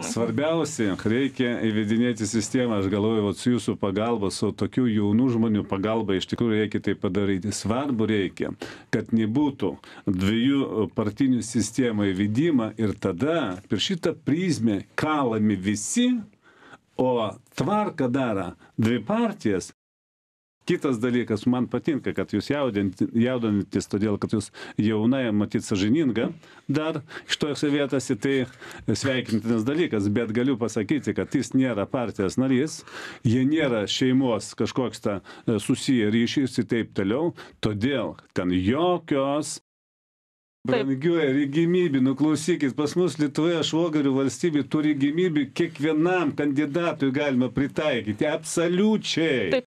pakankamai svarbiausia reikia įvedinėti sistemą aš galvoju vat su jūsų pagalba su tokių jaunų žmonių pagalba iš tikrųjų reikia tai padaryti svarbu reikia kad nebūtų dviejų partinių sistemų įvedimą ir tada per šitą prizmę kalami visi o tvarką daro dvi partijos kitas dalykas man patinka kad jūs jaudint jaudinatės todėl kad jūs jauna ir matyt sąžininga dar šitose vietose tai sveikintinas dalykas bet galiu pasakyti kad jis nėra partijos narys jie nėra šeimos kažkoks ta e, susiję ryšiais ir taip toliau todėl ten jokios Brangiuoja regimybė, nu klausykit, pas mus Lietuvoje švogarių valstybė turi regimybę kiekvienam kandidatui galima pritaikyti, absoliučiai. Taip.